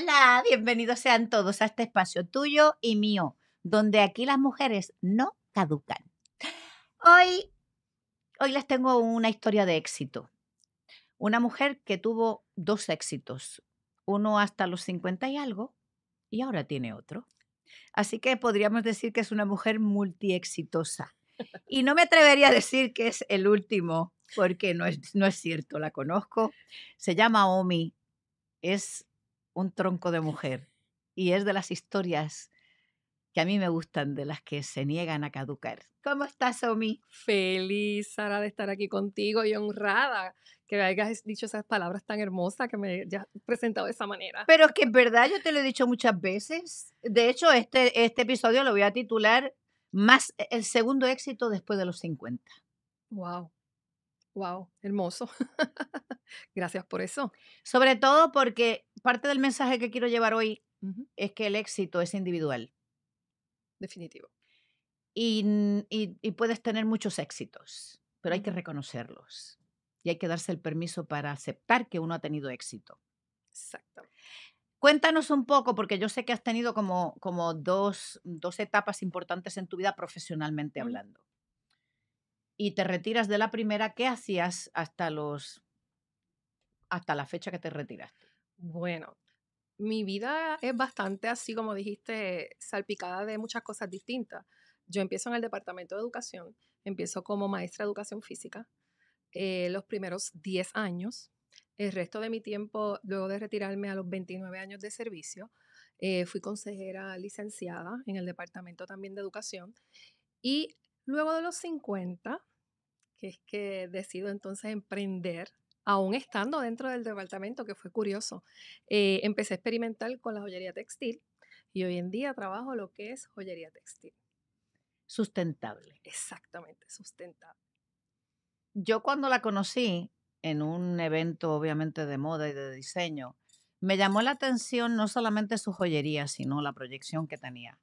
Hola, bienvenidos sean todos a este espacio tuyo y mío, donde aquí las mujeres no caducan. Hoy, hoy les tengo una historia de éxito. Una mujer que tuvo dos éxitos, uno hasta los 50 y algo, y ahora tiene otro. Así que podríamos decir que es una mujer multiexitosa. Y no me atrevería a decir que es el último, porque no es, no es cierto, la conozco. Se llama Omi, es un tronco de mujer. Y es de las historias que a mí me gustan, de las que se niegan a caducar. ¿Cómo estás, Omi? Feliz, Sara, de estar aquí contigo y honrada que me hayas dicho esas palabras tan hermosas que me hayas presentado de esa manera. Pero es que en verdad, yo te lo he dicho muchas veces. De hecho, este, este episodio lo voy a titular Más el segundo éxito después de los 50. Wow. Wow, hermoso. Gracias por eso. Sobre todo porque parte del mensaje que quiero llevar hoy es que el éxito es individual. Definitivo. Y, puedes tener muchos éxitos, pero hay que reconocerlos. Y hay que darse el permiso para aceptar que uno ha tenido éxito. Exacto. Cuéntanos un poco, porque yo sé que has tenido como, como dos, dos, etapas importantes en tu vida profesionalmente hablando y te retiras de la primera, ¿qué hacías hasta los hasta la fecha que te retiraste? Bueno, mi vida es bastante así como dijiste, salpicada de muchas cosas distintas. Yo empiezo en el departamento de educación, empiezo como maestra de educación física eh, los primeros 10 años. El resto de mi tiempo, luego de retirarme a los 29 años de servicio, eh, fui consejera licenciada en el departamento también de educación. Y Luego de los 50, que es que decido entonces emprender, aún estando dentro del departamento, que fue curioso, eh, empecé a experimentar con la joyería textil y hoy en día trabajo lo que es joyería textil. Sustentable. Exactamente, sustentable. Yo cuando la conocí en un evento obviamente de moda y de diseño, me llamó la atención no solamente su joyería, sino la proyección que tenía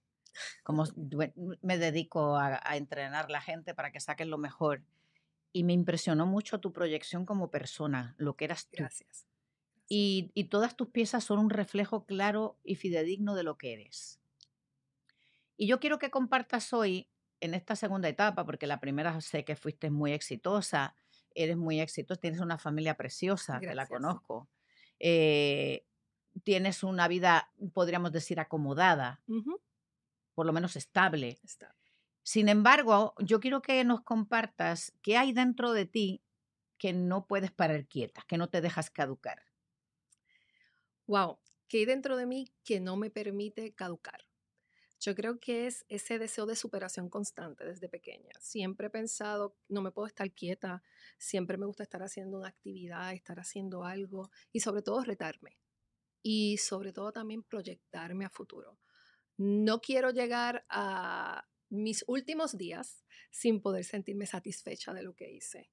como mm, me dedico a, a entrenar la gente para que saquen lo mejor. Y me impresionó mucho tu proyección como persona, lo que eras tú. Gracias. Y, todas tus piezas son un reflejo claro y fidedigno de lo que eres. Y yo quiero que compartas hoy, en esta segunda etapa, porque la primera sé que fuiste muy exitosa, eres muy exitosa, tienes una familia preciosa, que la conozco. Eh, tienes una vida, podríamos decir, acomodada por lo menos estable. Sin embargo, yo quiero que nos compartas qué hay dentro de ti que no puedes parar quieta, que no te dejas caducar. Wow, ¿qué hay dentro de mí que no me permite caducar? Yo creo que es ese deseo de superación constante desde pequeña. Siempre he pensado, no me puedo estar quieta, siempre me gusta estar haciendo una actividad, estar haciendo algo y sobre todo retarme. Y sobre todo también proyectarme a futuro no quiero llegar a mis últimos días sin poder sentirme satisfecha de lo que hice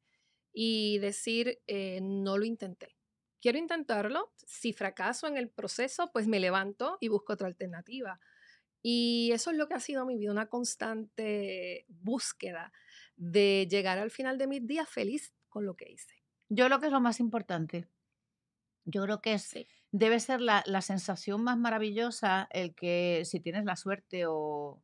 y decir, eh, no lo intenté. Quiero intentarlo, si fracaso en el proceso, pues me levanto y busco otra alternativa. Y eso es lo que ha sido mi vida, una constante búsqueda de llegar al final de mis días feliz con lo que hice. Yo creo que es lo más importante. Yo creo que es debe ser la, sensación más maravillosa el que si tienes la suerte o,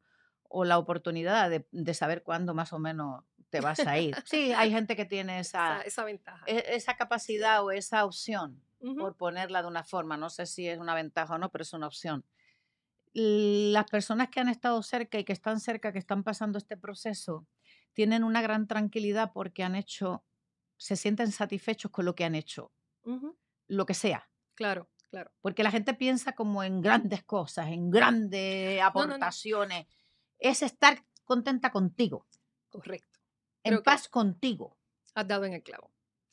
la oportunidad de, saber cuándo más o menos te vas a ir. Sí, hay gente que tiene esa, esa, e, capacidad o esa opción, por ponerla de una forma. No sé si es una ventaja o no, pero es una opción. Las personas que han estado cerca y que están cerca, que están pasando este proceso, tienen una gran tranquilidad porque han hecho, se sienten satisfechos con lo que han hecho, lo que sea. Claro. Claro. Porque la gente piensa como en grandes cosas, en grandes aportaciones. Es estar contenta contigo. Correcto. En paz contigo. Has dado en el clavo.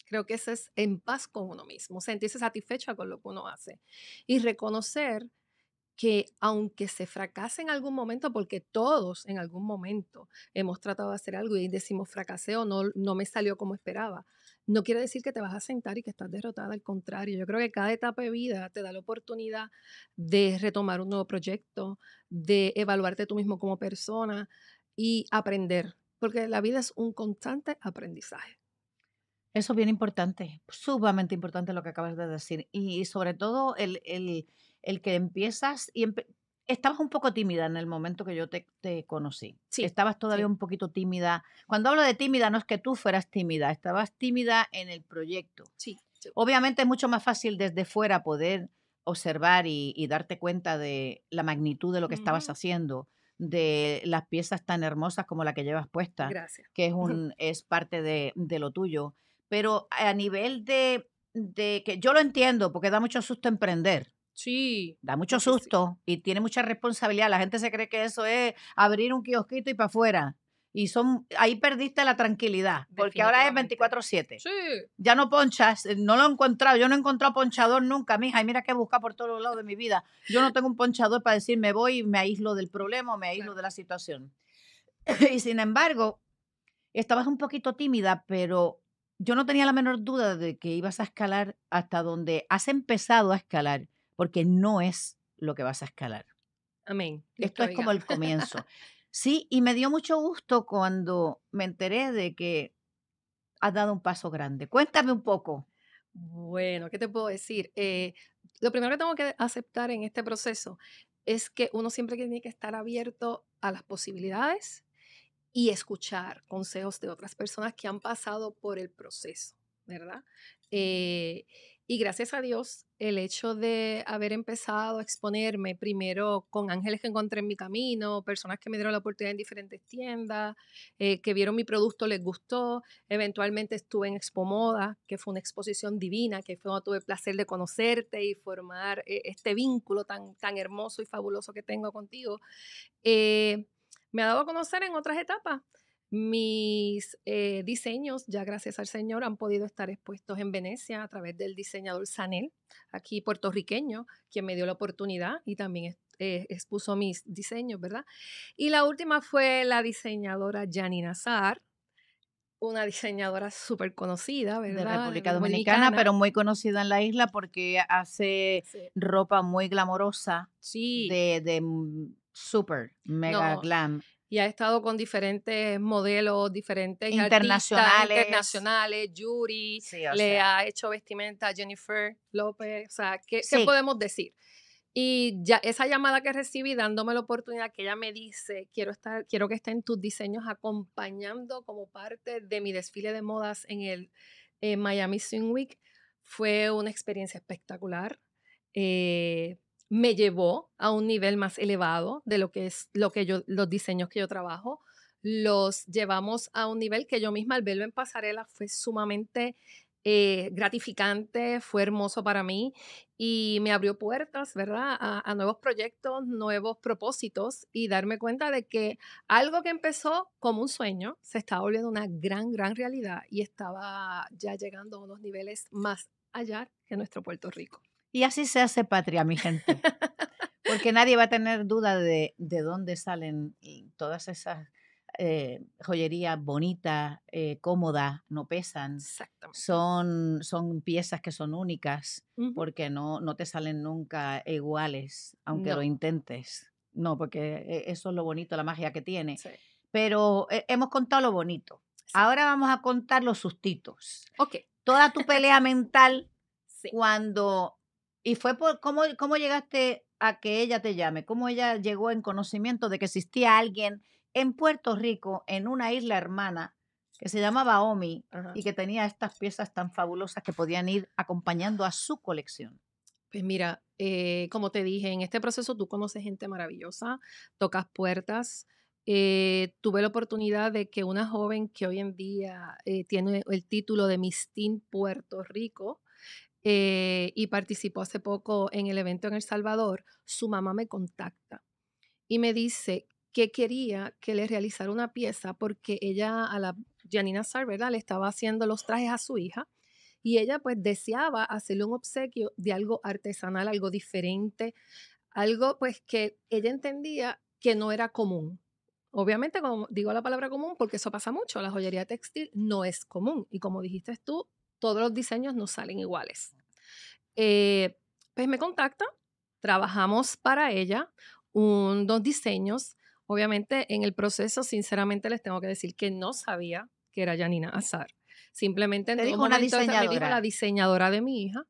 Creo que ese es en paz con uno mismo, sentirse satisfecha con lo que uno hace y reconocer que aunque se fracase en algún momento, porque todos en algún momento hemos tratado de hacer algo y decimos fracaseo, no, no me salió como esperaba, no quiere decir que te vas a sentar y que estás derrotada, al contrario, yo creo que cada etapa de vida te da la oportunidad de retomar un nuevo proyecto, de evaluarte tú mismo como persona y aprender, porque la vida es un constante aprendizaje. Eso es bien importante, sumamente importante lo que acabas de decir. Y sobre todo el, que empiezas y empe estabas un poco tímida en el momento que yo te, conocí. estabas todavía un poquito tímida. Cuando hablo de tímida, no es que tú fueras tímida, estabas tímida en el proyecto. Sí. Obviamente es mucho más fácil desde fuera poder observar y, darte cuenta de la magnitud de lo que estabas haciendo, de las piezas tan hermosas como la que llevas puesta, que es, un, es parte de, lo tuyo. Pero a nivel de, de que yo lo entiendo, porque da mucho susto emprender Sí. Da mucho susto y tiene mucha responsabilidad. La gente se cree que eso es abrir un kiosquito y para afuera. Y son, ahí perdiste la tranquilidad, porque ahora es 24-7. Sí. Ya no ponchas, eh, no lo he encontrado, yo no he encontrado ponchador nunca, mija, y mira que busca por todos lados de mi vida. Yo no tengo un ponchador para decir me voy, me aíslo del problema o me aíslo de la situación. y sin embargo, estabas un poquito tímida, pero yo no tenía la menor duda de que ibas a escalar hasta donde has empezado a escalar porque no es lo que vas a escalar. Amén. Esto es como el comienzo. Sí, y me dio mucho gusto cuando me enteré de que has dado un paso grande. Cuéntame un poco. Bueno, ¿qué te puedo decir? Eh, lo primero que tengo que aceptar en este proceso es que uno siempre tiene que estar abierto a las posibilidades y escuchar consejos de otras personas que han pasado por el proceso, ¿verdad? Eh, y gracias a Dios, el hecho de haber empezado a exponerme primero con ángeles que encontré en mi camino, personas que me dieron la oportunidad en diferentes tiendas, eh, que vieron mi producto, les gustó. Eventualmente estuve en Expo Moda, que fue una exposición divina, que fue donde tuve el placer de conocerte y formar eh, este vínculo tan, tan hermoso y fabuloso que tengo contigo. Eh, me ha dado a conocer en otras etapas. Mis eh, diseños, ya gracias al Señor, han podido estar expuestos en Venecia a través del diseñador Sanel, aquí puertorriqueño, quien me dio la oportunidad y también eh, expuso mis diseños, ¿verdad? Y la última fue la diseñadora Janina Nazar, una diseñadora súper conocida, ¿verdad? De República Dominicana, pero muy conocida en la isla porque hace ropa muy glamorosa. Sí. De, mm, súper, mega glam y ha estado con diferentes modelos, diferentes internacionales, artistas, internacionales Yuri, le ha hecho vestimenta a Jennifer López, o sea, ¿qué, podemos decir? Y ya esa llamada que recibí dándome la oportunidad que ella me dice, quiero estar quiero que estén tus diseños acompañando como parte de mi desfile de modas en el Miami Swing Week, fue una experiencia espectacular. Eh, me llevó a un nivel más elevado de lo que es lo que yo, los diseños que yo trabajo. Los llevamos a un nivel que yo misma al verlo en pasarela fue sumamente eh, gratificante, fue hermoso para mí y me abrió puertas, ¿verdad? A, a, nuevos proyectos, nuevos propósitos y darme cuenta de que algo que empezó como un sueño se estaba volviendo una gran, gran realidad y estaba ya llegando a unos niveles más allá que nuestro Puerto Rico. Y así se hace patria, mi gente. Porque nadie va a tener duda de, dónde salen todas esas eh, joyerías bonitas, eh, cómodas, no pesan. Son, son piezas que son únicas porque no, no te salen nunca iguales, aunque lo intentes. No, porque e, eso es lo bonito, la magia que tiene. Pero eh, hemos contado lo bonito. Ahora vamos a contar los sustitos. Ok. Toda tu pelea mental cuando ¿Y fue por cómo, cómo llegaste a que ella te llame? ¿Cómo ella llegó en conocimiento de que existía alguien en Puerto Rico, en una isla hermana, que se llamaba Omi y que tenía estas piezas tan fabulosas que podían ir acompañando a su colección? Pues mira, eh, como te dije, en este proceso tú conoces gente maravillosa, tocas puertas. Eh, tuve la oportunidad de que una joven que hoy en día eh, tiene el título de Miss Teen Puerto Rico, eh, y participó hace poco en el evento en El Salvador, su mamá me contacta y me dice que quería que le realizara una pieza porque ella, a la Janina Sar, Le estaba haciendo los trajes a su hija y ella pues deseaba hacerle un obsequio de algo artesanal, algo diferente, algo pues que ella entendía que no era común. Obviamente, como digo la palabra común, porque eso pasa mucho, la joyería textil no es común. Y como dijiste tú, todos los diseños no salen iguales. Eh, pues me contacta, trabajamos para ella un, dos diseños. Obviamente en el proceso, sinceramente les tengo que decir que no sabía que era Janina Azar. Simplemente en todo momento la diseñadora de mi hija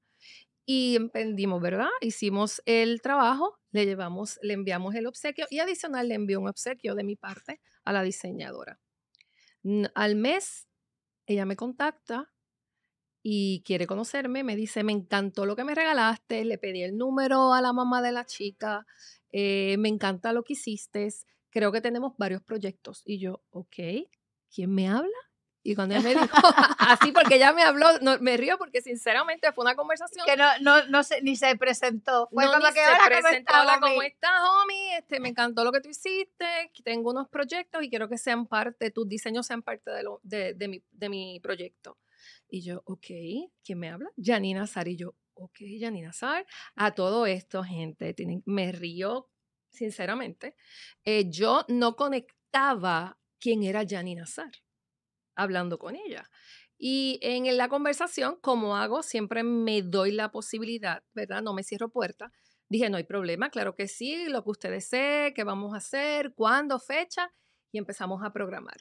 y emprendimos, ¿verdad? Hicimos el trabajo, le llevamos, le enviamos el obsequio y adicional le envió un obsequio de mi parte a la diseñadora. Al mes ella me contacta y quiere conocerme, me dice, me encantó lo que me regalaste, le pedí el número a la mamá de la chica, eh, me encanta lo que hiciste, creo que tenemos varios proyectos. Y yo, ok, ¿quién me habla? Y cuando ella me dijo, así porque ella me habló, me río porque sinceramente fue una conversación. Que no, no, no se, ni se presentó. Fue se hola, ¿cómo estás, homie? Este, me encantó lo que tú hiciste, tengo unos proyectos y quiero que sean parte, tus diseños sean parte de, mi, de mi proyecto. Y yo, ok, ¿quién me habla? Janina Sar. Y yo, ok, Janina Sar. A todo esto, gente, me río sinceramente. Eh, yo no conectaba quién era Janina Sar hablando con ella. Y en la conversación, como hago, siempre me doy la posibilidad, ¿verdad? No me cierro puerta. Dije, no hay problema, claro que sí, lo que ustedes desee, qué vamos a hacer, cuándo, fecha, y empezamos a programar.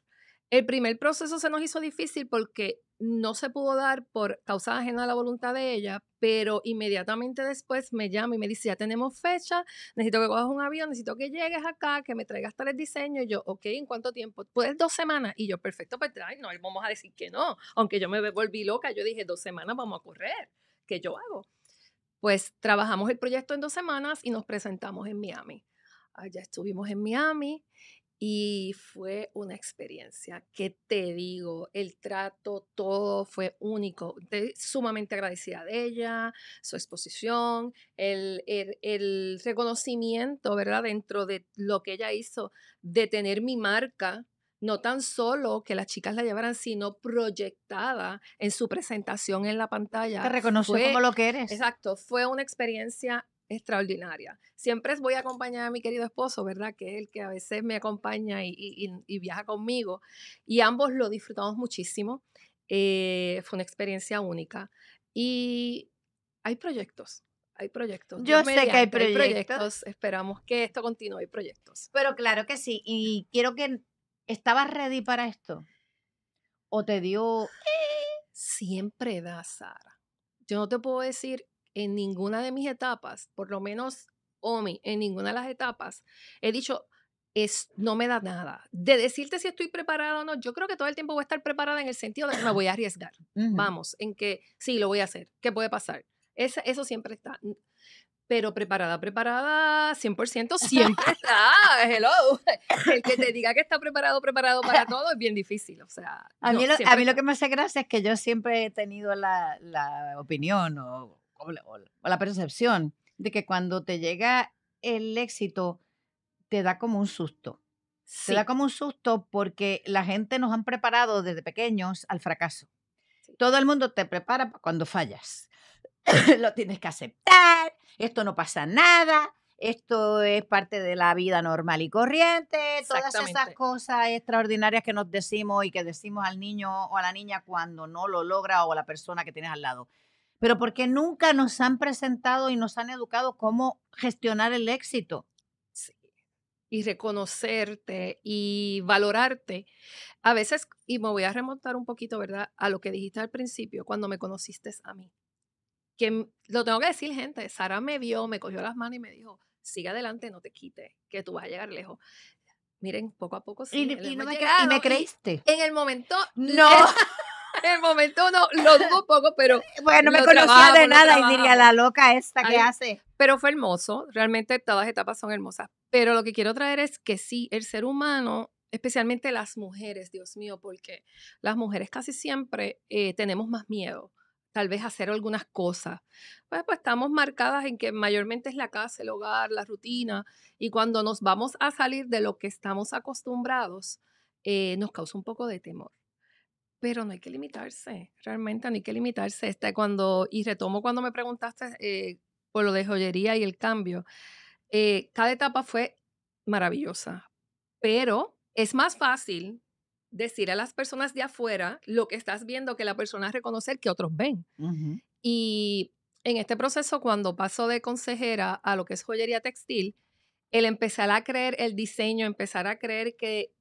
El primer proceso se nos hizo difícil porque no se pudo dar por causa ajena a la voluntad de ella, pero inmediatamente después me llama y me dice, ya tenemos fecha, necesito que cojas un avión, necesito que llegues acá, que me traigas tal el diseño. Y yo, ok, ¿en cuánto tiempo? Pues dos semanas. Y yo, perfecto, pues trae, no, vamos a decir que no. Aunque yo me volví loca, yo dije, dos semanas vamos a correr, ¿qué yo hago? Pues trabajamos el proyecto en dos semanas y nos presentamos en Miami. Allá estuvimos en Miami y fue una experiencia que te digo, el trato, todo fue único. De, sumamente agradecida de ella, su exposición, el, reconocimiento, ¿verdad? Dentro de lo que ella hizo, de tener mi marca, no tan solo que las chicas la llevaran, sino proyectada en su presentación en la pantalla. Te reconoció como lo que eres. Exacto, fue una experiencia extraordinaria. Siempre voy a acompañar a mi querido esposo, ¿verdad? Que es el que a veces me acompaña y, viaja conmigo. Y ambos lo disfrutamos muchísimo. Eh, fue una experiencia única. Y hay proyectos. Hay proyectos. Yo sé que hay proyectos. hay proyectos. Esperamos que esto continúe. Hay proyectos. Pero claro que sí. Y quiero que. ¿Estabas ready para esto? ¿O te dio.? Siempre da, Sara. Yo no te puedo decir en ninguna de mis etapas, por lo menos OMI, en ninguna de las etapas, he dicho, es, no me da nada. De decirte si estoy preparada o no, yo creo que todo el tiempo voy a estar preparada en el sentido de que me voy a arriesgar. Vamos, en que sí, lo voy a hacer. ¿Qué puede pasar? eso siempre está. Pero preparada, preparada, 100% siempre está. Hello. El que te diga que está preparado, preparado para todo es bien difícil. O sea, a, mí, lo, a mí, lo, que me hace gracia es que yo siempre he tenido la, la opinión o o la, percepción de que cuando te llega el éxito, te da como un susto. Te da como un susto porque la gente nos han preparado desde pequeños al fracaso. Todo el mundo te prepara cuando fallas. Lo tienes que aceptar, esto no pasa nada, esto es parte de la vida normal y corriente, todas esas cosas extraordinarias que nos decimos y que decimos al niño o a la niña cuando no lo logra o a la persona que tienes al lado pero porque nunca nos han presentado y nos han educado cómo gestionar el éxito. Y reconocerte y valorarte. A veces, y me voy a remontar un poquito, ¿verdad? A lo que dijiste al principio, cuando me conociste a mí. Que lo tengo que decir, gente, Sara me vio, me cogió las manos y me dijo, sigue adelante, no te quites, que tú vas a llegar lejos miren, poco a poco sí. Y, y, me, creíste. en el momento. No en el momento no, lo tuvo poco, pero. Bueno, me conocía de nada y diría la loca esta que hace. Pero fue hermoso, realmente todas las etapas son hermosas. Pero lo que quiero traer es que sí, el ser humano, especialmente las mujeres, Dios mío, porque las mujeres casi siempre eh, tenemos más miedo tal vez hacer algunas cosas. Pues, pues, estamos marcadas en que mayormente es la casa, el hogar, la rutina, y cuando nos vamos a salir de lo que estamos acostumbrados, eh, nos causa un poco de temor pero no hay que limitarse, realmente no hay que limitarse. Este, cuando, y retomo cuando me preguntaste eh, por lo de joyería y el cambio, eh, cada etapa fue maravillosa, pero es más fácil decir a las personas de afuera lo que estás viendo que la persona reconocer que otros ven. Y en este proceso, cuando paso de consejera a lo que es joyería textil, el empezar a creer el diseño, empezar a creer que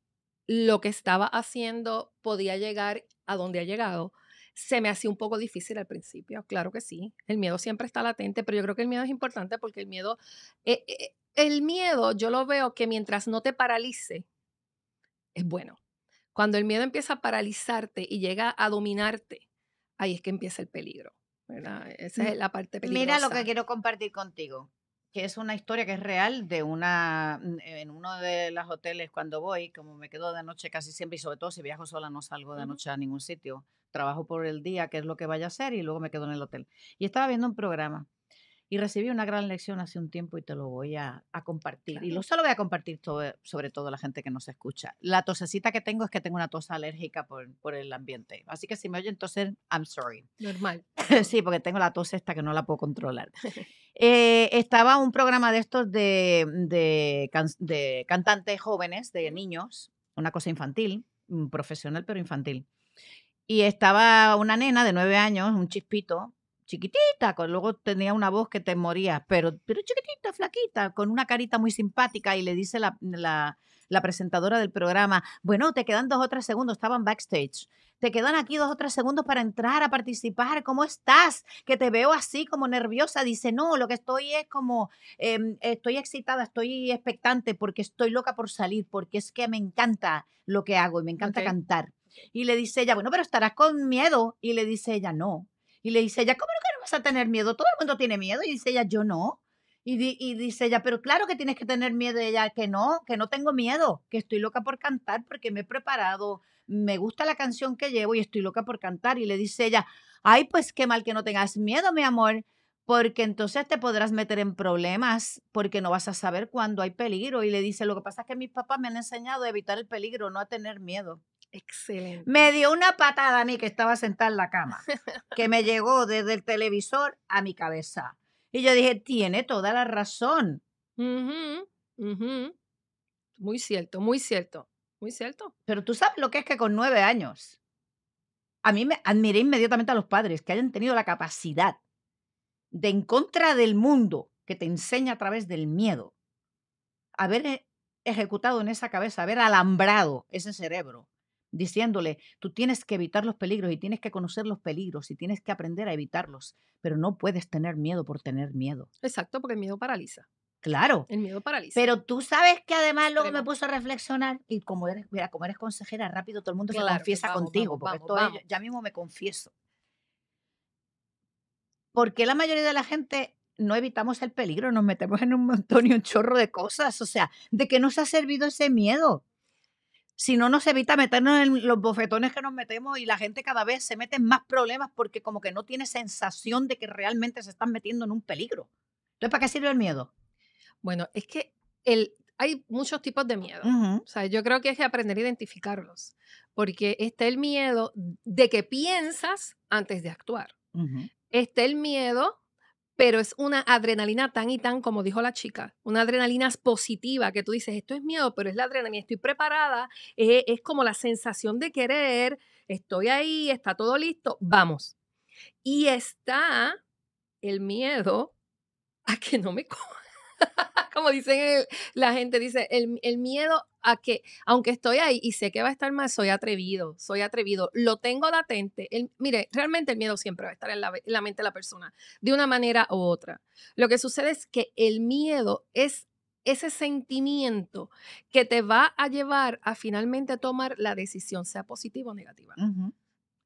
lo que estaba haciendo podía llegar a dónde ha llegado, se me hace un poco difícil al principio, claro que sí. El miedo siempre está latente, pero yo creo que el miedo es importante porque el miedo, eh, eh, el miedo yo lo veo que mientras no te paralice, es bueno. Cuando el miedo empieza a paralizarte y llega a dominarte, ahí es que empieza el peligro. Esa es la parte peligrosa. Mira lo que quiero compartir contigo que es una historia que es real de una, mm, en uno de los hoteles cuando voy, como me quedo de noche casi siempre y sobre todo si viajo sola no salgo de noche a ningún sitio, trabajo por el día, que es lo que vaya a hacer y luego me quedo en el hotel. Y estaba viendo un programa y recibí una gran lección hace un tiempo y te lo voy a, compartir. Y lo solo voy a compartir sobre todo a la gente que nos escucha. La tosecita que tengo es que tengo una tos alérgica por, por el ambiente. Así que si me oyen toser, I'm sorry. Normal. sí, porque tengo la tos esta que no la puedo controlar. Eh, estaba un programa de estos de, de, de, cantantes jóvenes, de niños, una cosa infantil, mm, profesional pero infantil. Y estaba una nena de nueve años, un chispito, chiquitita, con, luego tenía una voz que te moría, pero, pero chiquitita, flaquita, con una carita muy simpática y le dice la, presentadora del programa, bueno, te quedan dos o tres segundos, estaban backstage, te quedan aquí dos o tres segundos para entrar a participar, ¿cómo estás? Que te veo así como nerviosa, dice, no, lo que estoy es como, em, estoy excitada, estoy expectante porque estoy loca por salir, porque es que me encanta lo que hago y me encanta cantar. Y le dice ella, bueno, pero estarás con miedo. Y le dice ella, no, y le dice ella, ¿cómo no vas a tener miedo? Todo el mundo tiene miedo. Y dice ella, yo no. Y, y, dice ella, pero claro que tienes que tener miedo. Y ella, que no, que no tengo miedo, que estoy loca por cantar porque me he preparado, me gusta la canción que llevo y estoy loca por cantar. Y le dice ella, ay, pues qué mal que no tengas miedo, mi amor, porque entonces te podrás meter en problemas porque no vas a saber cuándo hay peligro. Y le dice, lo que pasa es que mis papás me han enseñado a evitar el peligro, no a tener miedo. Excelente. Me dio una patada a mí que estaba sentada en la cama, que me llegó desde el televisor a mi cabeza. Y yo dije, tiene toda la razón. Muy cierto, muy cierto, muy cierto. Pero tú sabes lo que es que con nueve años, a mí me admiré inmediatamente a los padres que hayan tenido la capacidad de en contra del mundo que te enseña a través del miedo, haber eh, ejecutado en esa cabeza, haber alambrado ese cerebro diciéndole, tú tienes que evitar los peligros y tienes que conocer los peligros y tienes que aprender a evitarlos, pero no puedes tener miedo por tener miedo. Exacto, porque el miedo paraliza. Claro. El miedo paraliza. Pero tú sabes que además luego me puso a reflexionar y como eres, mira, como eres consejera, rápido todo el mundo se confiesa contigo, porque ya mismo me confieso. Porque la mayoría de la gente no evitamos el peligro, nos metemos en un montón y un chorro de cosas, o sea, de que nos ha servido ese miedo si no nos evita meternos en los bofetones que nos metemos y la gente cada vez se mete en más problemas porque como que no tiene sensación de que realmente se están metiendo en un peligro. Entonces, ¿para qué sirve el miedo? Bueno, es que el, hay muchos tipos de miedo. O sea, yo creo que hay que aprender a identificarlos, porque está el miedo de que piensas antes de actuar. Está el miedo pero es una adrenalina tan y tan, como dijo la chica, una adrenalina positiva que tú dices, esto es miedo, pero es la adrenalina, estoy preparada, eh, es, como la sensación de querer, estoy ahí, está todo listo, vamos. Y está el miedo a que no me cojan. como dicen la gente, dice, el, miedo a que, aunque estoy ahí y sé que va a estar mal, soy atrevido, soy atrevido, lo tengo latente. El, mire, realmente el miedo siempre va a estar en la, mente de la persona, de una manera u otra. Lo que sucede es que el miedo es ese sentimiento que te va a llevar a finalmente tomar la decisión, sea positiva o negativa.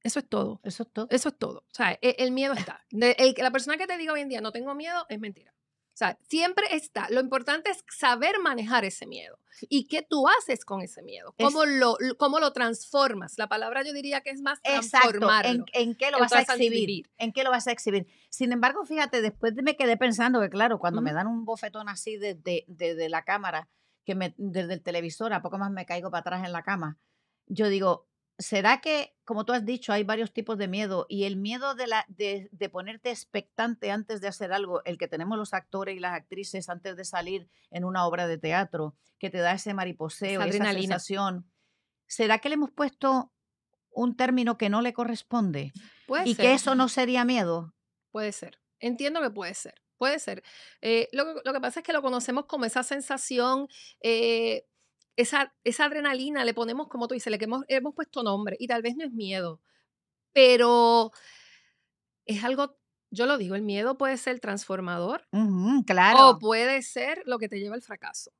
Eso es todo. Eso es todo. Eso es todo. O sea, e, el, miedo está. la persona que te diga hoy en día no tengo miedo es mentira. O sea, siempre está. Lo importante es saber manejar ese miedo. ¿Y qué tú haces con ese miedo? ¿Cómo, lo, lo transformas? La palabra yo diría que es más transformar. ¿En, qué lo vas a exhibir? ¿En qué lo vas a exhibir? Sin embargo, fíjate, después me quedé pensando que, claro, cuando me dan un bofetón así desde de, la cámara, que desde el televisor, a poco más me caigo para atrás en la cama, yo digo, ¿será que, como tú has dicho, hay varios tipos de miedo y el miedo de, de, ponerte expectante antes de hacer algo, el que tenemos los actores y las actrices antes de salir en una obra de teatro, que te da ese mariposeo, esa, sensación? ¿Será que le hemos puesto un término que no le corresponde? y que eso no sería miedo. Puede ser. Entiendo que puede ser. Puede ser. Eh, lo, que pasa es que lo conocemos como esa sensación eh, esa, adrenalina le ponemos, como tú dices, le hemos, hemos puesto nombre y tal vez no es miedo, pero es algo yo lo digo, el miedo puede ser transformador. claro. O puede ser lo que te lleva al fracaso.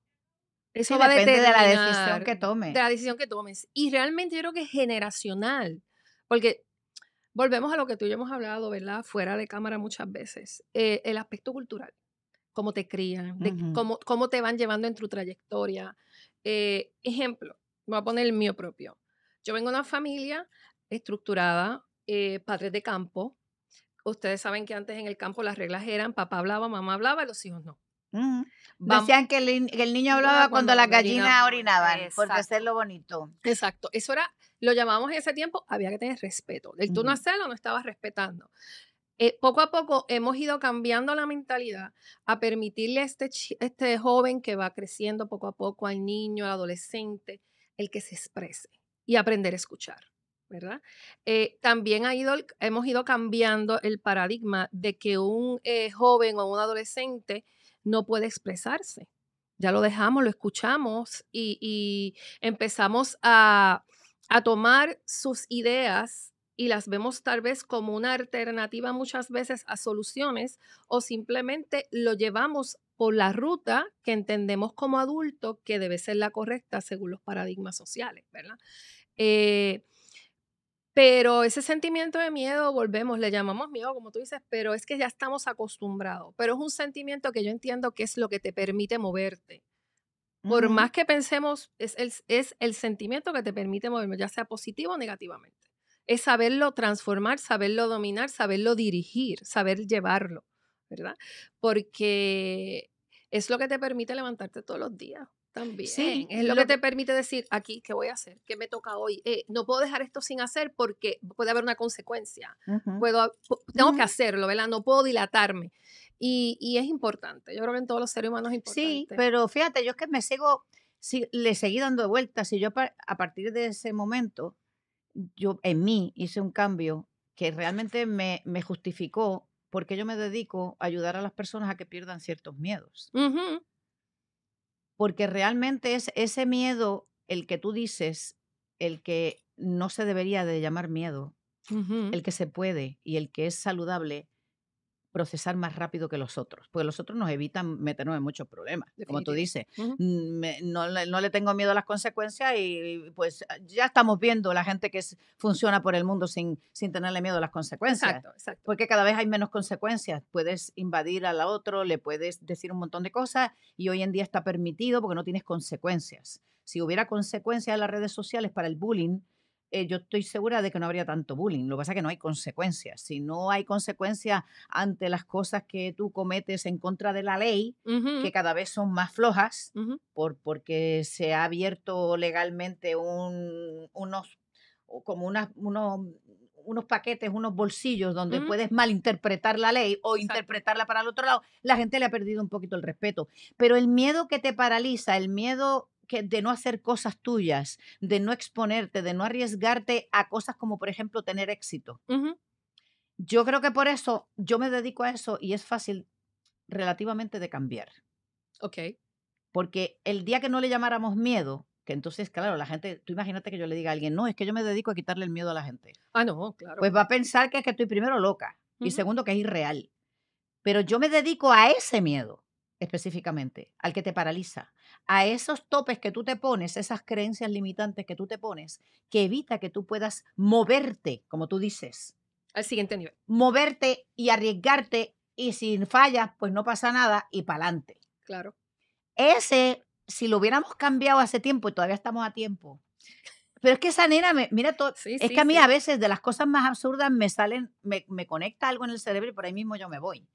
Eso va depende de, de la decisión que tomes. De la decisión que tomes. Y realmente yo creo que es generacional. Porque volvemos a lo que tú y yo hemos hablado, ¿verdad? Fuera de cámara muchas veces. Eh, el aspecto cultural. Cómo te crían, cómo, cómo te van llevando en tu trayectoria. Eh, ejemplo, voy a poner el mío propio. Yo vengo de una familia estructurada, eh, padres de campo. Ustedes saben que antes en el campo las reglas eran papá hablaba, mamá hablaba los hijos no. Decían que el, niño hablaba cuando, la las gallinas orinaban, hacerlo bonito. Exacto, eso era, lo llamamos en ese tiempo, había que tener respeto. El tú no hacerlo no estabas respetando. Eh, poco a poco hemos ido cambiando la mentalidad a permitirle a este, este joven que va creciendo poco a poco, al niño, al adolescente, el que se exprese y aprender a escuchar, ¿verdad? Eh, también ha ido, hemos ido cambiando el paradigma de que un eh, joven o un adolescente no puede expresarse. Ya lo dejamos, lo escuchamos y, empezamos a, a tomar sus ideas y las vemos tal vez como una alternativa muchas veces a soluciones o simplemente lo llevamos por la ruta que entendemos como adulto que debe ser la correcta según los paradigmas sociales, ¿verdad? Eh, pero ese sentimiento de miedo, volvemos, le llamamos miedo, como tú dices, pero es que ya estamos acostumbrados. Pero es un sentimiento que yo entiendo que es lo que te permite moverte. Por más que pensemos, es el, es el sentimiento que te permite moverme, ya sea positivo o negativamente es saberlo transformar, saberlo dominar, saberlo dirigir, saber llevarlo, ¿verdad? Porque es lo que te permite levantarte todos los días. También. Sí, es lo, que te permite decir aquí, ¿qué voy a hacer? ¿Qué me toca hoy? Eh, no puedo dejar esto sin hacer porque puede haber una consecuencia. puedo, tengo que mm. hacerlo, ¿verdad? No puedo dilatarme. Y, es importante. Yo creo que en todos los seres humanos es importante. Sí, pero fíjate, yo es que me sigo, si, le seguí dando vueltas y yo a partir de ese momento yo en mí hice un cambio que realmente me, me justificó porque yo me dedico a ayudar a las personas a que pierdan ciertos miedos. Porque realmente es ese miedo el que tú dices, el que no se debería de llamar miedo, el que se puede y el que es saludable, procesar más rápido que los otros, porque los otros nos evitan meternos en muchos problemas, como tú dices. Mm, no, le tengo miedo a las consecuencias y pues ah, ya estamos viendo la gente que funciona por el mundo sin, sin tenerle miedo a las consecuencias. Porque cada vez hay menos consecuencias. Puedes invadir a la otro, le puedes decir un montón de cosas y hoy en día está permitido porque no tienes consecuencias. Si hubiera consecuencias en las redes sociales para el bullying, eh, yo estoy segura de que no habría tanto bullying. Lo que pasa es que no hay consecuencias. Si no hay consecuencias ante las cosas que tú cometes en contra de la ley, que cada vez son más flojas, por, porque se ha abierto legalmente unos, como unas, unos unos paquetes, unos bolsillos donde puedes malinterpretar la ley o interpretarla para el otro lado, la gente le ha perdido un poquito el respeto. Pero el miedo que te paraliza, el miedo de no hacer cosas tuyas, de no exponerte, de no arriesgarte a cosas como, por ejemplo, tener éxito. Yo creo que por eso yo me dedico a eso y es fácil relativamente de cambiar. Ok. Porque el día que no le llamáramos miedo, que entonces, claro, la gente, tú imagínate que yo le diga a alguien, no, es que yo me dedico a quitarle el miedo a la gente. Ah, no, claro. Pues va a pensar que es que estoy primero loca y segundo que es irreal. Pero yo me dedico a ese miedo específicamente, al que te paraliza, a esos topes que tú te pones, esas creencias limitantes que tú te pones, que evita que tú puedas moverte, como tú dices. Al siguiente nivel. Moverte y arriesgarte y sin fallas, pues no pasa nada y para adelante. Claro. Ese, si lo hubiéramos cambiado hace tiempo y todavía estamos a tiempo. Pero es que esa nena, me, mira, todo, es que a mí a veces de las cosas más absurdas me salen, me, conecta algo en el cerebro y por ahí mismo yo me voy.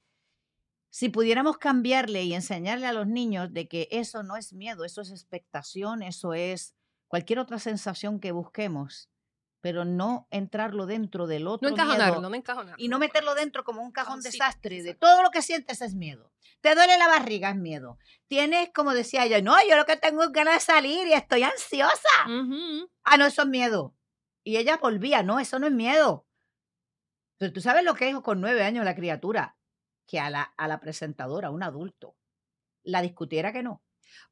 Si pudiéramos cambiarle y enseñarle a los niños de que eso no es miedo, eso es expectación, eso es cualquier otra sensación que busquemos, pero no entrarlo dentro del otro. No miedo, no Y no meterlo dentro como un cajón desastre. de todo lo que sientes es miedo. Te duele la barriga, es miedo. Tienes, como decía ella, no, yo lo que tengo es ganas de salir y estoy ansiosa. Ah, no, eso es miedo. Y ella volvía, no, eso no es miedo. Pero tú sabes lo que dijo con nueve años la criatura que a la, a la presentadora, un adulto, la discutiera que no.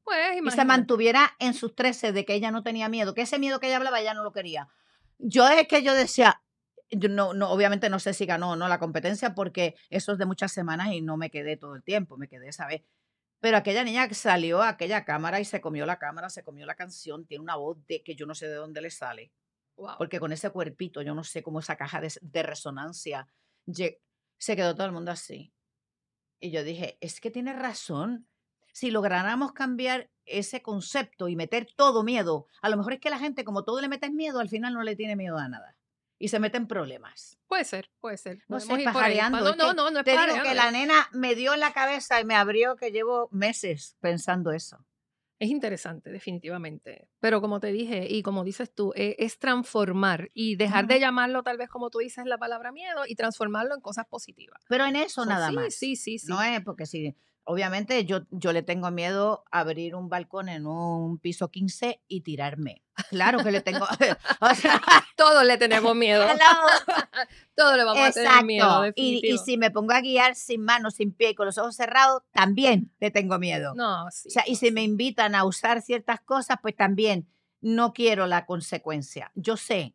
Pues, y se mantuviera en sus 13 de que ella no tenía miedo, que ese miedo que ella hablaba ya no lo quería. Yo es que yo decía, no, obviamente no sé si ganó o no la competencia porque eso es de muchas semanas y no me quedé todo el tiempo, me quedé esa vez. Pero aquella niña salió a aquella cámara y se comió la cámara, se comió la canción, tiene una voz de que yo no sé de dónde le sale. Porque con ese cuerpito, yo no sé cómo esa caja de resonancia, se quedó todo el mundo así. Y yo dije, es que tiene razón. Si lográramos cambiar ese concepto y meter todo miedo, a lo mejor es que la gente, como todo le meten miedo, al final no le tiene miedo a nada. Y se meten problemas. Puede ser, puede ser. No sé, pajareando. No, no, es que la eh. nena me dio en la cabeza y me abrió que llevo meses pensando eso. Es interesante, definitivamente. Pero como te dije, y como dices tú, e, es, transformar y dejar de llamarlo tal vez como tú dices la palabra miedo y transformarlo en cosas positivas. Pero en eso nada más. Sí, sí, sí. No es porque si obviamente yo, yo le tengo miedo abrir un balcón en un piso 15 y tirarme. Claro que le tengo. o sea, todos le tenemos miedo. todos le vamos a tener miedo. Y, si me pongo a guiar sin manos, sin pie con los ojos cerrados, también le tengo miedo. No, sí, o sea, y si me invitan a usar ciertas cosas, pues también no quiero la consecuencia. Yo sé.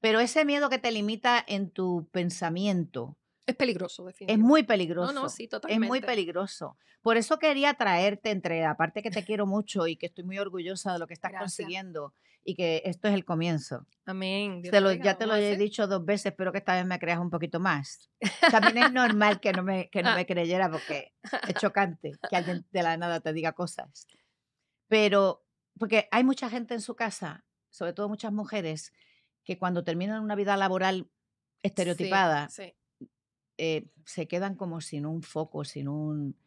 Pero ese miedo que te limita en tu pensamiento, es peligroso, definitivamente. Es muy peligroso. No, no, sí, totalmente. Es muy peligroso. Por eso quería traerte entre, aparte que te quiero mucho y que estoy muy orgullosa de lo que estás consiguiendo y que esto es el comienzo. Amén. ya te lo he dicho dos veces, pero que esta vez me creas un poquito más. También es normal que no me, que no me ah. creyera porque es chocante que alguien de la nada te diga cosas. Pero, porque hay mucha gente en su casa, sobre todo muchas mujeres, que cuando terminan una vida laboral estereotipada, sí. Eh, se quedan como sin un foco, sin un...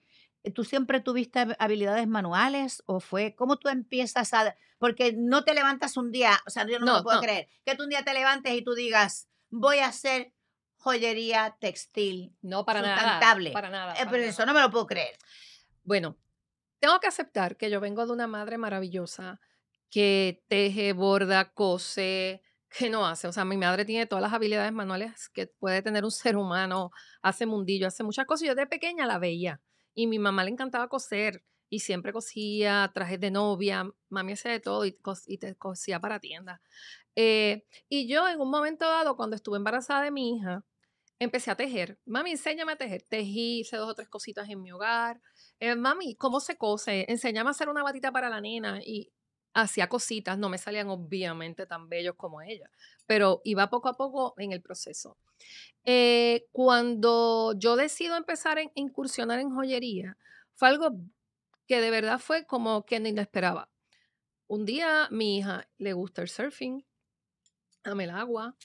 Eh, ¿Tú siempre tuviste habilidades manuales o fue cómo tú empiezas a...? Porque no te levantas un día, o sea, yo no, me puedo creer, que tú un día te levantes y tú digas, voy a hacer joyería textil. No, para sustentable. nada. Para nada. Eh, para pero nada. eso no me lo puedo creer. Bueno, tengo que aceptar que yo vengo de una madre maravillosa que teje, borda, cose, que no hace. O sea, mi madre tiene todas las habilidades manuales que puede tener un ser humano, hace mundillo, hace muchas cosas. Yo de pequeña la veía y mi mamá le encantaba coser y siempre cosía trajes de novia, mami hacía de todo y, te cosía para tiendas. Eh, y yo en un momento dado, cuando estuve embarazada de mi hija, empecé a tejer. Mami, enséñame a tejer. Tejí, hice dos o tres cositas en mi hogar. Eh, mami, ¿cómo se cose? Enséñame a hacer una batita para la nena. Y hacía cositas, no me salían obviamente tan bellos como ella, pero iba poco a poco en el proceso. Eh, cuando yo decido empezar a incursionar en joyería, fue algo que de verdad fue como que no esperaba. Un día mi hija le gusta el surfing, ama el agua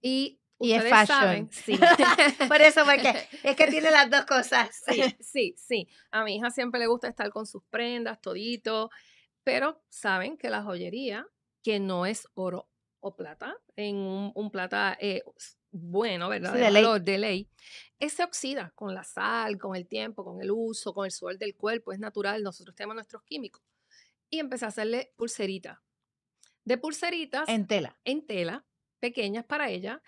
y... Y es fashion. sí. Por eso, porque es que tiene las dos cosas. Sí, sí, sí. A mi hija siempre le gusta estar con sus prendas, todito pero saben que la joyería, que no es oro o plata, en un, plata eh, bueno, ¿verdad? de, ley. se oxida con la sal, con el tiempo, con el uso, con el sudor del cuerpo, es natural, nosotros tenemos nuestros químicos. Y empecé a hacerle pulseritas. De pulseritas. En tela. En tela, pequeñas para ella.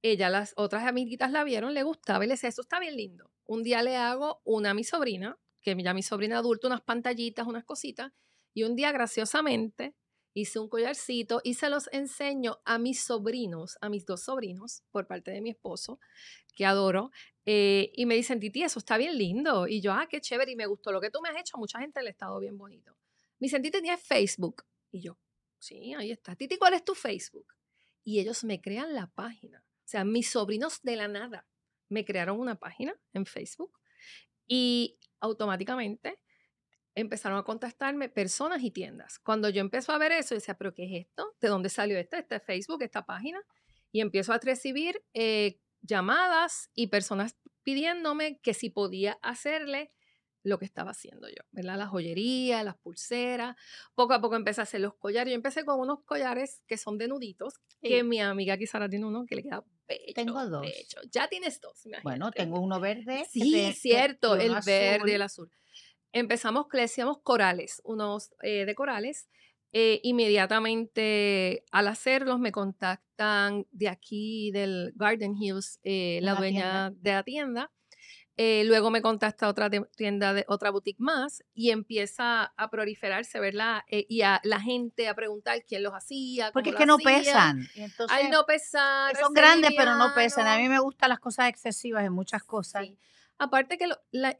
Ella, las otras amiguitas la vieron, le gustaba y le decía, eso está bien lindo. Un día le hago una a mi sobrina, que ya mi sobrina adulta, unas pantallitas, unas cositas, y un día, graciosamente, hice un collarcito y se los enseño a mis sobrinos, a mis dos sobrinos, por parte de mi esposo, que adoro. Eh, y me dicen, Titi, eso está bien lindo. Y yo, ah, qué chévere. Y me gustó lo que tú me has hecho. Mucha gente le ha estado bien bonito. Me dicen, Titi, tienes Facebook. Y yo, sí, ahí está. Titi, ¿cuál es tu Facebook? Y ellos me crean la página. O sea, mis sobrinos de la nada me crearon una página en Facebook. Y automáticamente empezaron a contactarme personas y tiendas. Cuando yo empecé a ver eso, yo decía, pero ¿qué es esto? ¿De dónde salió esto? ¿Este Facebook? ¿Esta página? Y empiezo a recibir eh, llamadas y personas pidiéndome que si podía hacerle lo que estaba haciendo yo, ¿verdad? La joyería, las pulseras. Poco a poco empecé a hacer los collares. Yo empecé con unos collares que son de nuditos, que mi amiga Kisara tiene uno que le queda bello. Tengo dos. Ya tienes dos, Bueno, tengo uno verde. Sí, cierto, el verde y el azul empezamos, le decíamos corales, unos eh, de corales. Eh, inmediatamente al hacerlos me contactan de aquí, del Garden Hills, eh, la, dueña de la tienda. luego me contacta otra tienda otra boutique más y empieza a proliferarse, ¿verdad? y a la gente a preguntar quién los hacía. Porque es que no pesan. Ay, no pesan. Son grandes, pero no pesan. A mí me gustan las cosas excesivas en muchas cosas. Sí. Aparte que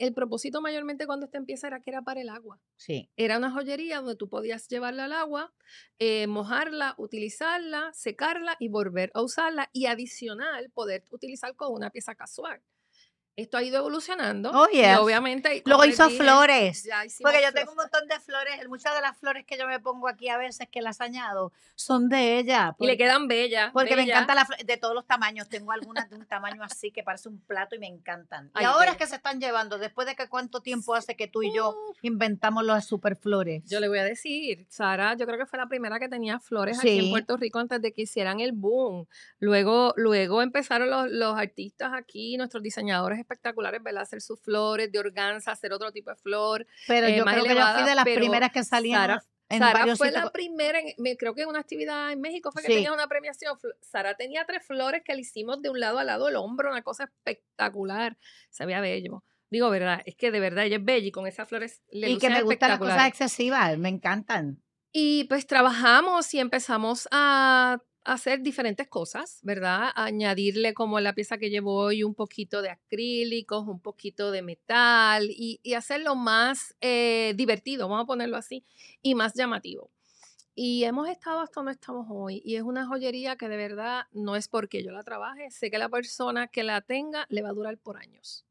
el propósito mayormente cuando esta empieza era que era para el agua. Sí. Era una joyería donde tú podías llevarla al agua, eh, mojarla, utilizarla, secarla y volver a usarla y adicional poder utilizar con una pieza casual esto ha ido evolucionando. Oh, Y obviamente. Luego hizo flores. Porque yo tengo un montón de flores. Muchas de las flores que yo me pongo aquí a veces que las añado son de ella. y le quedan bellas. Porque me encanta la de todos los tamaños. Tengo algunas de un tamaño así que parece un plato y me encantan. y ahora es que se están llevando. Después de que cuánto tiempo hace que tú y yo inventamos las superflores. Yo le voy a decir, Sara, yo creo que fue la primera que tenía flores aquí en Puerto Rico antes de que hicieran el boom. Luego, luego empezaron los, los artistas aquí, nuestros diseñadores espectaculares, ¿verdad? Hacer sus flores de organza, hacer otro tipo de flor. Pero eh, yo creo que yo fui de las primeras que salían. Sara, Sara fue la primera, creo que en una actividad en México fue que tenía una premiación. Sara tenía tres flores que le hicimos de un lado al lado del hombro, una cosa espectacular. Se veía bello. Digo, verdad, es que de verdad ella es bella y con esas flores le Y que me gustan las cosas excesivas, me encantan. Y pues trabajamos y empezamos a hacer diferentes cosas, ¿verdad? Añadirle como la pieza que llevo hoy un poquito de acrílicos, un poquito de metal y, hacerlo más eh, divertido, vamos a ponerlo así, y más llamativo. Y hemos estado hasta donde estamos hoy y es una joyería que de verdad no es porque yo la trabaje, sé que la persona que la tenga le va a durar por años.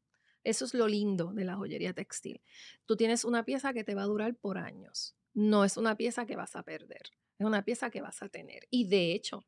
Eso es lo lindo de la joyería textil. Tú tienes una pieza que te va a durar por años, no es una pieza que vas a perder. Es una pieza que vas a tener. Y de hecho,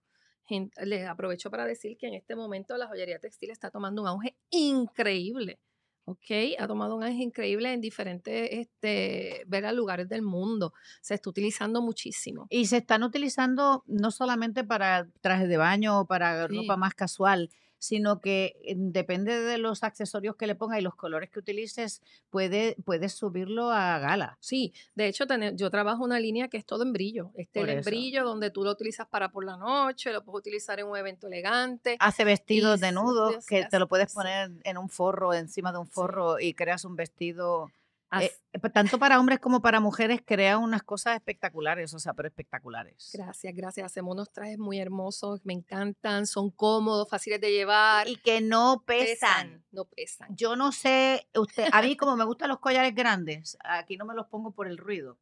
les aprovecho para decir que en este momento la joyería textil está tomando un auge increíble. ¿ok? Ha tomado un auge increíble en diferentes este, lugares del mundo. Se está utilizando muchísimo. Y se están utilizando no solamente para trajes de baño o para ropa más casual, sino que eh, depende de los accesorios que le ponga y los colores que utilices, puede, puedes subirlo a gala. Sí, de hecho yo trabajo una línea que es todo en brillo. Este en brillo donde tú lo utilizas para por la noche, lo puedes utilizar en un evento elegante. Hace vestidos de nudo que te lo puedes poner en un forro, encima de un forro y creas un vestido eh, tanto para hombres como para mujeres crea unas cosas espectaculares, o sea, pero espectaculares. Gracias, gracias. Hacemos unos trajes muy hermosos, me encantan, son cómodos, fáciles de llevar. Y que no pesan. no pesan. Yo no sé, a mí como me gustan los collares grandes, aquí no me los pongo por el ruido,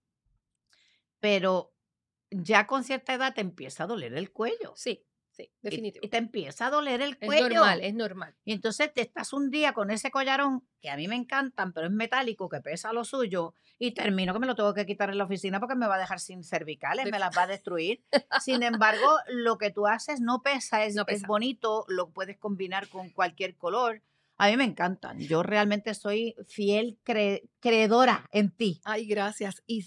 pero ya con cierta edad te empieza a doler el cuello. Sí. Y, e-, te empieza a doler el cuello. Es normal, es normal. Y entonces te estás un día con ese collarón, que a mí me encantan, pero es metálico, que pesa lo suyo, y termino que me lo tengo que quitar en la oficina porque me va a dejar sin cervicales, me las va a destruir. Sin embargo, lo que tú haces no pesa, es, es bonito, lo puedes combinar con cualquier color. A mí me encantan. Yo realmente soy fiel creedora en ti. Ay, gracias. Y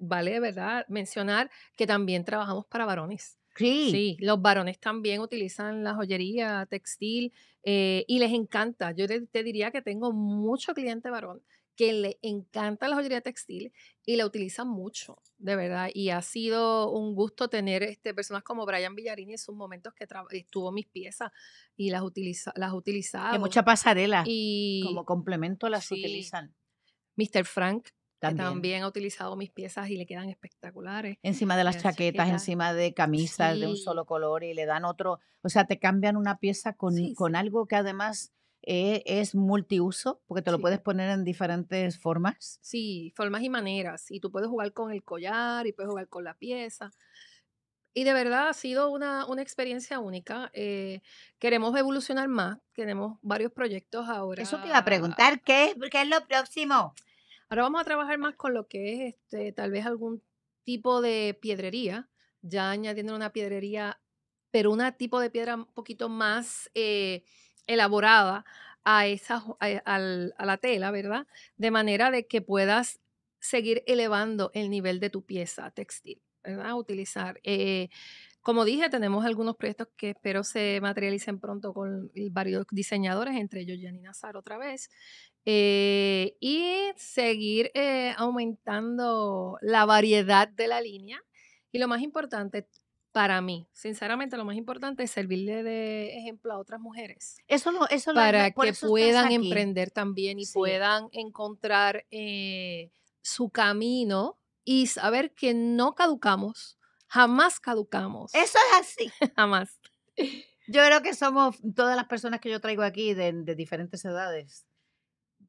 vale, ¿verdad? Mencionar que también trabajamos para varones. Sí. los varones también utilizan la joyería, textil eh, y les encanta. Yo te, diría que tengo mucho cliente varón que le encanta la joyería textil y la utilizan mucho, de verdad. Y ha sido un gusto tener este, personas como Brian Villarini en sus momentos que estuvo mis piezas y las, utiliza las utilizaba. mucha pasarela. Y como complemento las utilizan. Mr. Frank también. también. ha utilizado mis piezas y le quedan espectaculares. Encima de las chaquetas, encima de camisas de un solo color y le dan otro, o sea, te cambian una pieza con, con algo que además eh, es multiuso, porque te lo puedes poner en diferentes formas. Sí, formas y maneras. Y tú puedes jugar con el collar y puedes jugar con la pieza. Y de verdad ha sido una, una experiencia única. Eh, queremos evolucionar más, tenemos varios proyectos ahora. Eso te iba a preguntar, ¿qué es, qué es lo próximo? Ahora vamos a trabajar más con lo que es este, tal vez algún tipo de piedrería, ya añadiendo una piedrería, pero un tipo de piedra un poquito más eh, elaborada a, esa, eh, a, la tela, ¿verdad? De manera de que puedas seguir elevando el nivel de tu pieza textil, ¿verdad? Utilizar. Eh, como dije, tenemos algunos proyectos que espero se materialicen pronto con varios diseñadores, entre ellos Janina Sar otra vez, eh, y seguir eh, aumentando la variedad de la línea. Y lo más importante, para mí, sinceramente, lo más importante es servirle de ejemplo a otras mujeres. Eso lo, eso para que puedan emprender también y puedan encontrar eh, su camino y saber que no caducamos, Jamás caducamos. Eso es así. Jamás. Yo creo que somos, todas las personas que yo traigo aquí de, diferentes edades,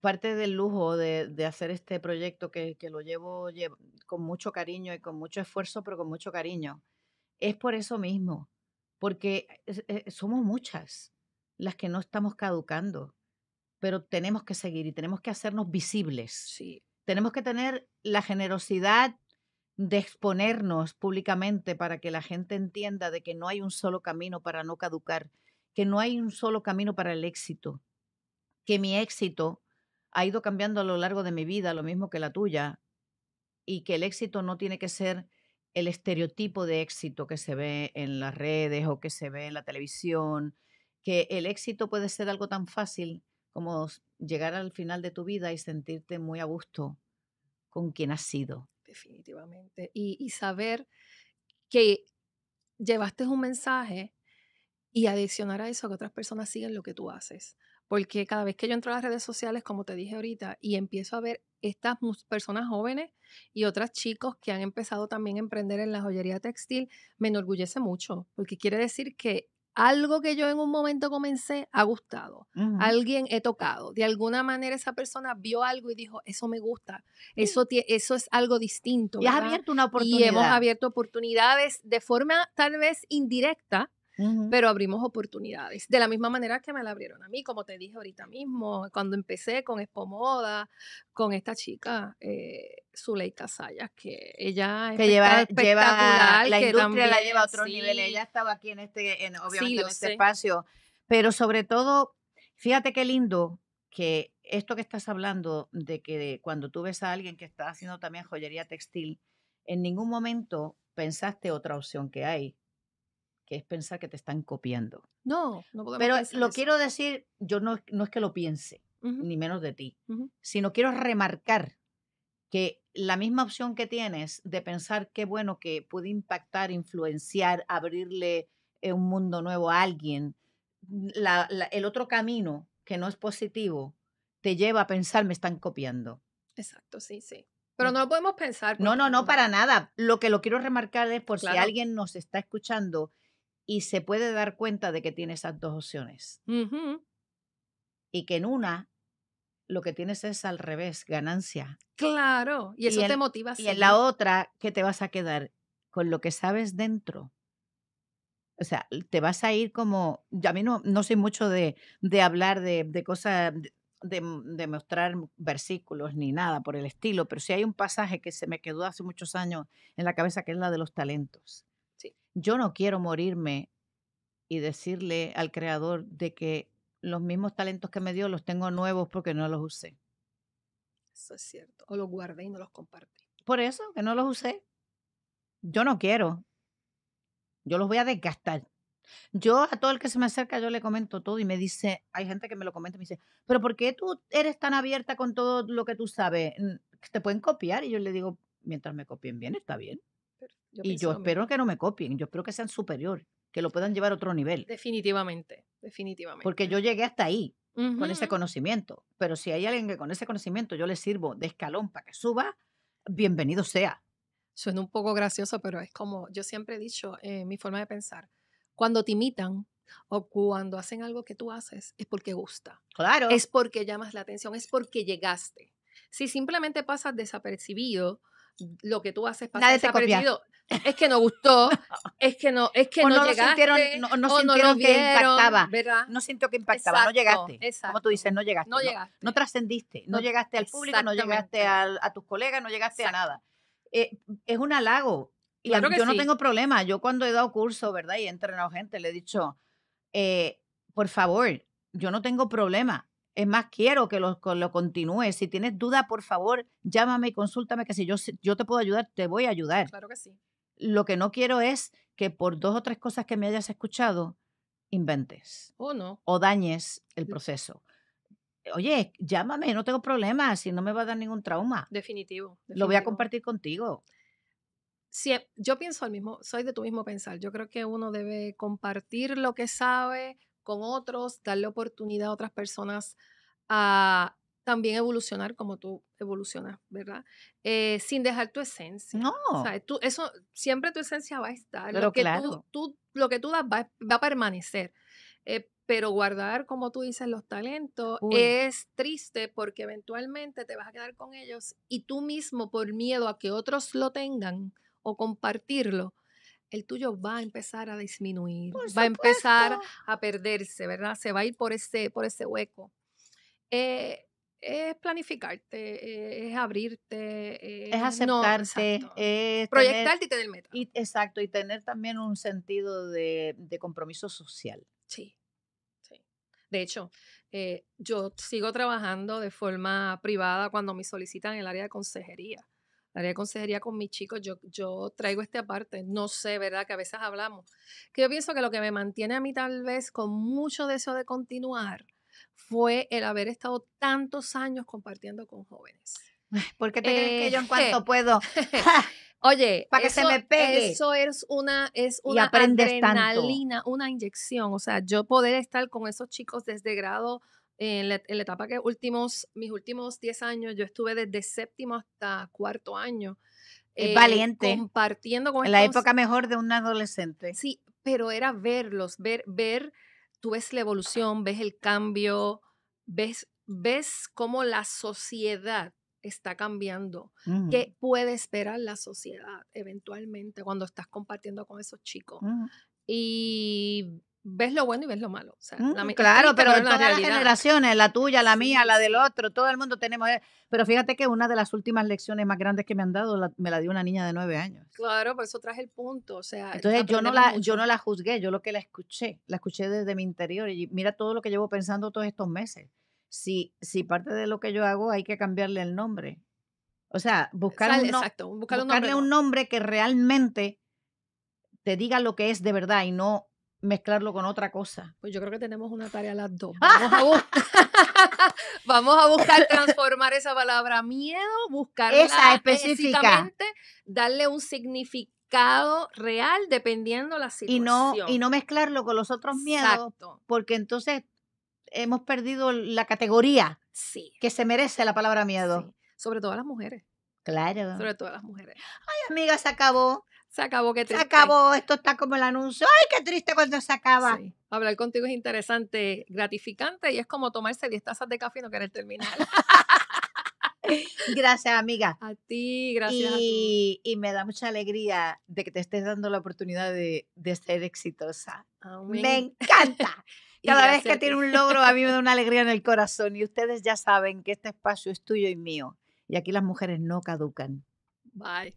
parte del lujo de, hacer este proyecto que, lo llevo, con mucho cariño y con mucho esfuerzo, pero con mucho cariño. Es por eso mismo, porque eh, somos muchas las que no estamos caducando, pero tenemos que seguir y tenemos que hacernos visibles. Sí. Tenemos que tener la generosidad de exponernos públicamente para que la gente entienda de que no hay un solo camino para no caducar, que no hay un solo camino para el éxito, que mi éxito ha ido cambiando a lo largo de mi vida, lo mismo que la tuya, y que el éxito no tiene que ser el estereotipo de éxito que se ve en las redes o que se ve en la televisión, que el éxito puede ser algo tan fácil como llegar al final de tu vida y sentirte muy a gusto con quien has sido, definitivamente. Y, saber que llevaste un mensaje y adicionar a eso que otras personas sigan lo que tú haces. Porque cada vez que yo entro a las redes sociales, como te dije ahorita, y empiezo a ver estas personas jóvenes y otras chicos que han empezado también a emprender en la joyería textil, me enorgullece mucho, porque quiere decir que algo que yo en un momento comencé ha gustado, alguien he tocado, de alguna manera esa persona vio algo y dijo, eso me gusta, eso, eso es algo distinto. Y has abierto una oportunidad. Y hemos abierto oportunidades de forma tal vez indirecta, pero abrimos oportunidades. De la misma manera que me la abrieron a mí, como te dije ahorita mismo, cuando empecé con Espomoda, con esta chica, eh, Zuleika Sayas, que ella es que lleva, la industria la lleva a otro nivel. Ella estaba aquí en este, en, este espacio, pero sobre todo, fíjate qué lindo que esto que estás hablando de que cuando tú ves a alguien que está haciendo también joyería textil, en ningún momento pensaste otra opción que hay que es pensar que te están copiando. No, no podemos Pero lo quiero decir, yo no, no, es que lo piense, ni menos de ti, sino quiero remarcar que la misma opción que tienes de pensar qué bueno que puede impactar, influenciar, abrirle eh, un mundo nuevo a alguien, la, el otro camino que no es positivo te lleva a pensar me están copiando. Exacto, sí, sí. Pero mm. no lo podemos pensar. No, no, no, para nada. Lo que lo quiero remarcar es por si alguien nos está escuchando y se puede dar cuenta de que tienes esas dos opciones. Y que en una lo que tienes es al revés, ganancia. Claro, y eso te motiva. y en la otra, que te vas a quedar? Con lo que sabes dentro. O sea, te vas a ir como... Yo a mí no, no soy mucho de, de hablar de, de cosas, de, de, mostrar versículos ni nada por el estilo, pero sí hay un pasaje que se me quedó hace muchos años en la cabeza, que es la de los talentos. Yo no quiero morirme y decirle al creador de que los mismos talentos que me dio los tengo nuevos porque no los usé. Eso es cierto. O los guardé y no los compartí. Por eso, que no los usé. Yo no quiero. Yo los voy a desgastar. Yo a todo el que se me acerca, yo le comento todo y me dice, hay gente que me lo comenta y me dice, pero ¿por qué tú eres tan abierta con todo lo que tú sabes? Te pueden copiar y yo le digo, mientras me copien bien, está bien y yo espero que no me copien, yo espero que sean superior, que lo puedan llevar a otro nivel. Definitivamente, definitivamente. Porque yo llegué hasta ahí con ese conocimiento, pero si hay alguien que con ese conocimiento yo le sirvo de escalón para que suba, bienvenido sea. Suena un poco gracioso, pero es como yo siempre he dicho, eh, mi forma de pensar, cuando te imitan, o cuando hacen algo que tú haces, es porque gusta. Claro. Es porque llamas la atención, es porque llegaste. Si simplemente pasas desapercibido lo que tú haces pasa Es que no gustó, es que no, es que no, no llegaste, sintieron, no, no no que impactaba, no sintió que impactaba, no llegaste, como tú dices, no llegaste, no, trascendiste, no, llegaste al público, no llegaste a tus colegas, no llegaste a nada. Eh, es un halago y yo no tengo problema. Yo cuando he dado curso, ¿verdad? Y he entrenado gente, le he dicho, eh, por favor, yo no tengo problema es más, quiero que lo, lo continúe. Si tienes duda, por favor, llámame y consúltame, que si yo, yo te puedo ayudar, te voy a ayudar. Claro que sí. Lo que no quiero es que por dos o tres cosas que me hayas escuchado, inventes. O oh, no. O dañes el proceso. Oye, llámame, no tengo problemas si no me va a dar ningún trauma. Definitivo. Lo voy a compartir contigo. Sí, yo pienso al mismo, soy de tu mismo pensar. Yo creo que uno debe compartir lo que sabe, con otros, darle oportunidad a otras personas a también evolucionar como tú evolucionas, ¿verdad? Eh, sin dejar tu esencia. No. O sea, eso, siempre tu esencia va a estar. Pero lo que claro. tú, lo que tú das va, a permanecer. Eh, pero guardar, como tú dices, los talentos es triste porque eventualmente te vas a quedar con ellos y tú mismo, por miedo a que otros lo tengan o compartirlo, el tuyo va a empezar a disminuir, va a empezar a perderse, ¿verdad? Se va a ir por ese, por hueco. Eh, es planificarte, eh, es abrirte, es, eh, aceptarte, proyectarte tener, y tener metas. Y, exacto, y tener también un sentido de, compromiso social. Sí, sí. De hecho, yo sigo trabajando de forma privada cuando me solicitan en el área de consejería área consejería con mis chicos, yo, yo traigo este aparte, no sé, ¿verdad? Que a veces hablamos. Que yo pienso que lo que me mantiene a mí tal vez con mucho deseo de continuar fue el haber estado tantos años compartiendo con jóvenes. ¿Por qué te crees que yo en cuanto eh, puedo? Oye, para que se me pegue. Eso es una, es una adrenalina, una inyección. O sea, yo poder estar con esos chicos desde grado en la, etapa que últimos, mis últimos 10 años, yo estuve desde séptimo hasta cuarto año. Es eh, valiente. Compartiendo con En la época mejor de un adolescente. Sí, pero era verlos, ver, ver, tú ves la evolución, ves el cambio, ves, ves cómo la sociedad está cambiando. ¿Qué puede esperar la sociedad eventualmente cuando estás compartiendo con esos chicos? Y ves lo bueno y ves lo malo. Mm, claro, pero en todas las generaciones, la tuya, la mía, la del otro, todo el mundo tenemos... Eh, pero fíjate que una de las últimas lecciones más grandes que me han dado me la dio una niña de nueve años. Claro, por eso traje el punto. O sea, Entonces yo no, la, yo no la juzgué, yo lo que la escuché, la escuché desde mi interior y mira todo lo que llevo pensando todos estos meses. Si, si parte de lo que yo hago hay que cambiarle el nombre. O sea, buscar exacto, buscarle un nombre que realmente te diga lo que es de verdad y no mezclarlo con otra cosa. Pues yo creo que tenemos una tarea a las dos. Vamos a, buscar transformar esa palabra miedo, buscarla esa específicamente, darle un significado real dependiendo la situación. Y no, y no mezclarlo con los otros miedos, porque entonces hemos perdido la categoría que se merece la palabra miedo. Sobre todo a las mujeres. Claro. Sobre todo a las mujeres. Ay, amiga, se acabó. Se acabó, qué triste. Se acabó, esto está como el anuncio. ¡Ay, qué triste cuando se acaba! Hablar contigo es interesante, gratificante y es como tomarse 10 tazas de café y no querer terminar. gracias, amiga. A ti, gracias. Y, y me da mucha alegría de que te estés dando la oportunidad de, de ser exitosa. Me encanta. Cada vez que tiene un logro a mí me da una alegría en el corazón y ustedes ya saben que este espacio es tuyo y mío y aquí las mujeres no caducan. Bye.